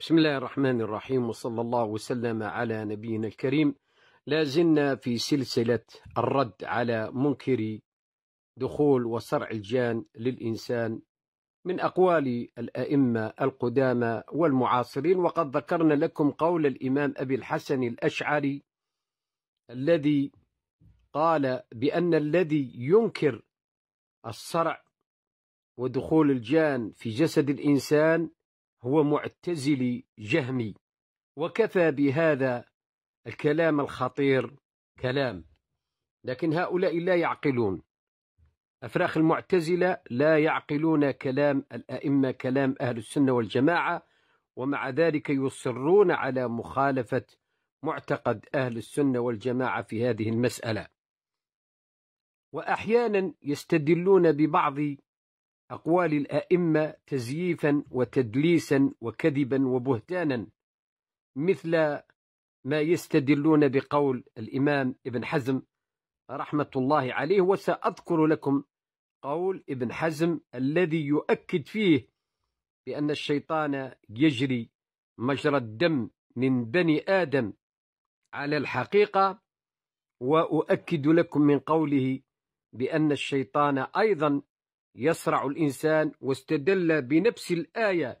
بسم الله الرحمن الرحيم وصلى الله وسلم على نبينا الكريم لا زلنا في سلسلة الرد على منكر دخول وصرع الجان للإنسان من أقوال الأئمة القدامى والمعاصرين وقد ذكرنا لكم قول الإمام أبي الحسن الأشعري الذي قال بأن الذي ينكر الصرع ودخول الجان في جسد الإنسان هو معتزلي جهمي وكفى بهذا الكلام الخطير كلام لكن هؤلاء لا يعقلون أفراخ المعتزلة لا يعقلون كلام الأئمة كلام أهل السنة والجماعة ومع ذلك يصرون على مخالفة معتقد أهل السنة والجماعة في هذه المسألة وأحيانا يستدلون ببعض أقوال الأئمة تزييفا وتدليسا وكذبا وبهتانا مثل ما يستدلون بقول الإمام ابن حزم رحمة الله عليه وسأذكر لكم قول ابن حزم الذي يؤكد فيه بأن الشيطان يجري مجرى الدم من بني آدم على الحقيقة وأؤكد لكم من قوله بأن الشيطان أيضا يصرع الإنسان واستدل بنفس الآية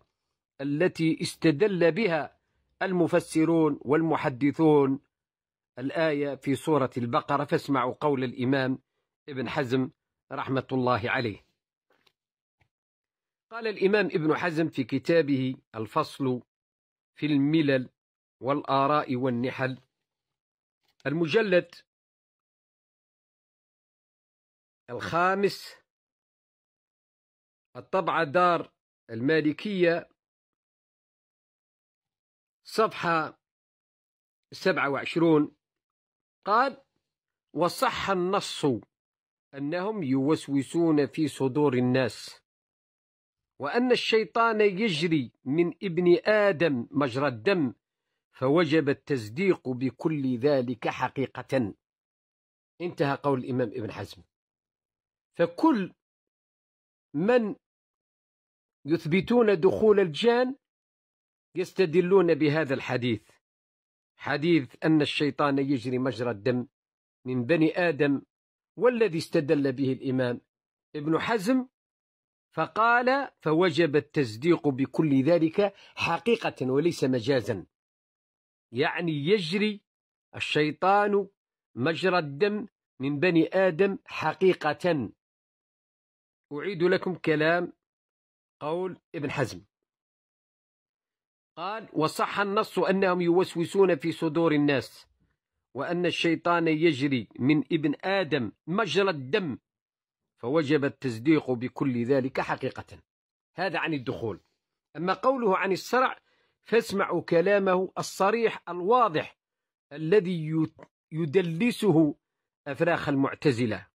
التي استدل بها المفسرون والمحدثون الآية في سورة البقرة فاسمعوا قول الإمام ابن حزم رحمة الله عليه قال الإمام ابن حزم في كتابه الفصل في الملل والآراء والنحل المجلد الخامس الطبعة دار المالكية صفحة 27 قال وصح النص أنهم يوسوسون في صدور الناس وأن الشيطان يجري من ابن آدم مجرى الدم فوجب التصديق بكل ذلك حقيقة انتهى قول الإمام ابن حزم فكل من يثبتون دخول الجان يستدلون بهذا الحديث حديث أن الشيطان يجري مجرى الدم من بني آدم والذي استدل به الإمام ابن حزم فقال فوجب التصديق بكل ذلك حقيقة وليس مجازا يعني يجري الشيطان مجرى الدم من بني آدم حقيقة أعيد لكم كلام قول ابن حزم قال وصح النص أنهم يوسوسون في صدور الناس وأن الشيطان يجري من ابن آدم مجرى الدم فوجب التصديق بكل ذلك حقيقة هذا عن الدخول أما قوله عن الصرع فاسمعوا كلامه الصريح الواضح الذي يدلسه أفراخ المعتزلة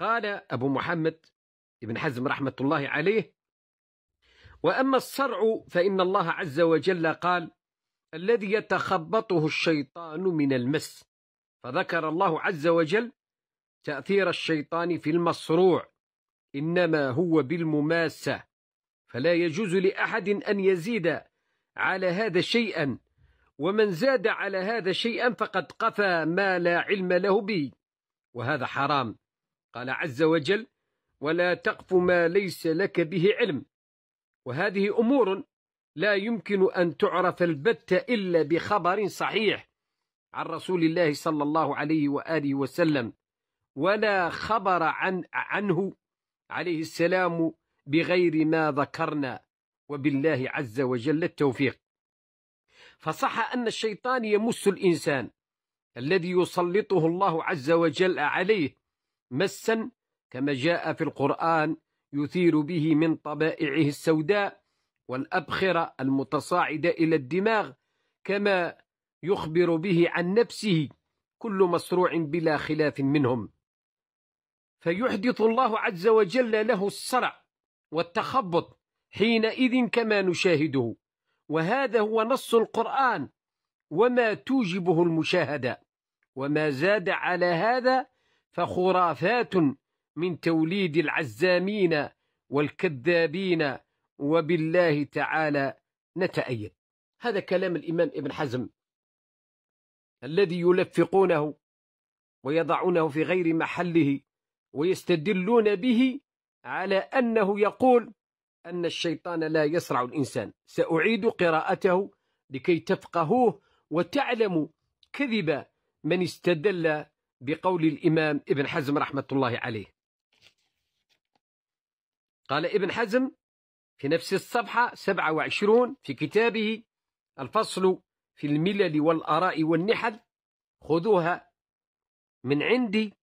قال أبو محمد ابن حزم رحمة الله عليه وأما الصرع فإن الله عز وجل قال الذي يتخبطه الشيطان من المس فذكر الله عز وجل تأثير الشيطان في المصروع إنما هو بالمماسة فلا يجوز لأحد أن يزيد على هذا شيئا ومن زاد على هذا شيئا فقد قفى ما لا علم له به وهذا حرام قال عز وجل ولا تقف ما ليس لك به علم وهذه أمور لا يمكن أن تعرف البت إلا بخبر صحيح عن رسول الله صلى الله عليه وآله وسلم ولا خبر عن عنه عليه السلام بغير ما ذكرنا وبالله عز وجل التوفيق فصح أن الشيطان يمس الإنسان الذي يسلطه الله عز وجل عليه مسا كما جاء في القرآن يثير به من طبائعه السوداء والأبخرة المتصاعدة إلى الدماغ كما يخبر به عن نفسه كل مصروع بلا خلاف منهم فيحدث الله عز وجل له الصرع والتخبط حينئذ كما نشاهده وهذا هو نص القرآن وما توجبه المشاهدة وما زاد على هذا فخرافات من توليد العزامين والكذابين وبالله تعالى نتأيد هذا كلام الإمام ابن حزم الذي يلفقونه ويضعونه في غير محله ويستدلون به على أنه يقول أن الشيطان لا يسرع الإنسان سأعيد قراءته لكي تفقهوه وتعلموا كذب من استدل بقول الإمام ابن حزم رحمة الله عليه قال ابن حزم في نفس الصفحة 27 في كتابه الفصل في الملل والآراء والنحل خذوها من عندي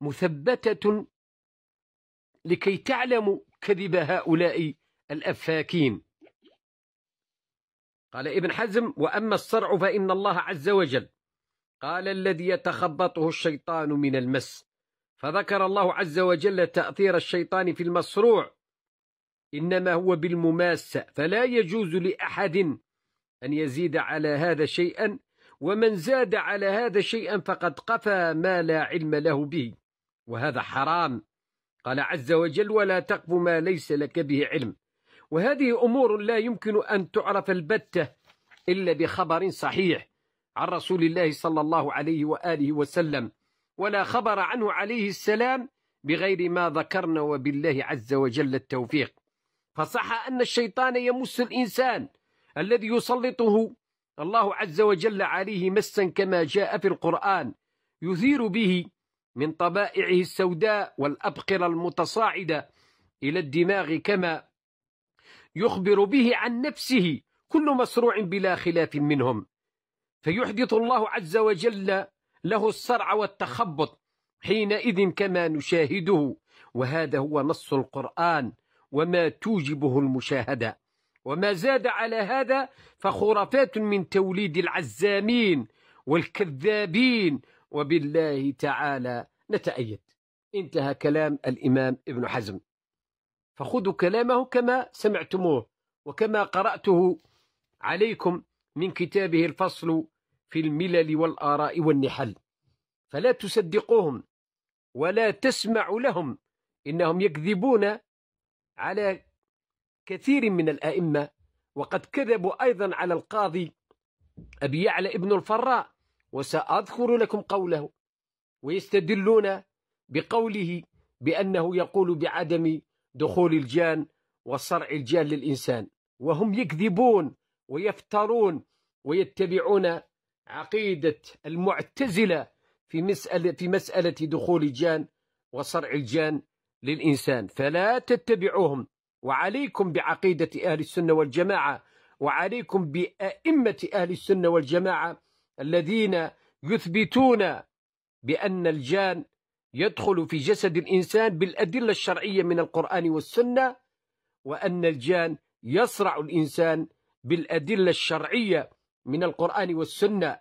مثبتة لكي تعلموا كذب هؤلاء الأفاكين قال ابن حزم وأما الصرع فإن الله عز وجل قال الذي يتخبطه الشيطان من المس فذكر الله عز وجل تأثير الشيطان في المصروع إنما هو بالمماسة فلا يجوز لأحد أن يزيد على هذا شيئا ومن زاد على هذا شيئا فقد قفى ما لا علم له به وهذا حرام قال عز وجل ولا تقف ما ليس لك به علم وهذه أمور لا يمكن أن تعرف البتة إلا بخبر صحيح عن رسول الله صلى الله عليه وآله وسلم ولا خبر عنه عليه السلام بغير ما ذكرنا وبالله عز وجل التوفيق فصح أن الشيطان يمس الإنسان الذي يسلطه الله عز وجل عليه مسا كما جاء في القرآن يثير به من طبائعه السوداء والأبقرة المتصاعدة إلى الدماغ كما يخبر به عن نفسه كل مصروع بلا خلاف منهم فيحدث الله عز وجل له الصرع والتخبط حينئذ كما نشاهده وهذا هو نص القرآن وما توجبه المشاهدة وما زاد على هذا فخرافات من توليد العزامين والكذابين وبالله تعالى نتأيد انتهى كلام الإمام ابن حزم فخذوا كلامه كما سمعتموه وكما قرأته عليكم من كتابه الفصل في الملل والآراء والنحل فلا تصدقوهم ولا تسمع لهم إنهم يكذبون على كثير من الأئمة وقد كذبوا أيضا على القاضي أبي يعلى ابن الفراء وسأذكر لكم قوله ويستدلون بقوله بأنه يقول بعدم دخول الجان وصرع الجان للإنسان وهم يكذبون ويفترون ويتبعون عقيدة المعتزلة في مسألة, في مسألة دخول الجان وصرع الجان للإنسان فلا تتبعوهم وعليكم بعقيدة أهل السنة والجماعة وعليكم بأئمة أهل السنة والجماعة الذين يثبتون بأن الجان يدخل في جسد الإنسان بالأدلة الشرعية من القرآن والسنة وأن الجان يصرع الإنسان بالأدلة الشرعية من القرآن والسنة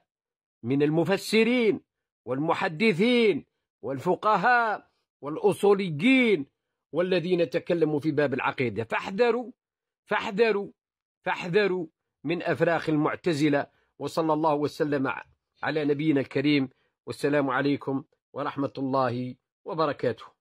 من المفسرين والمحدثين والفقهاء والأصوليين والذين تكلموا في باب العقيدة فاحذروا فاحذروا فاحذروا من أفراخ المعتزلة وصلى الله وسلم على نبينا الكريم والسلام عليكم ورحمة الله وبركاته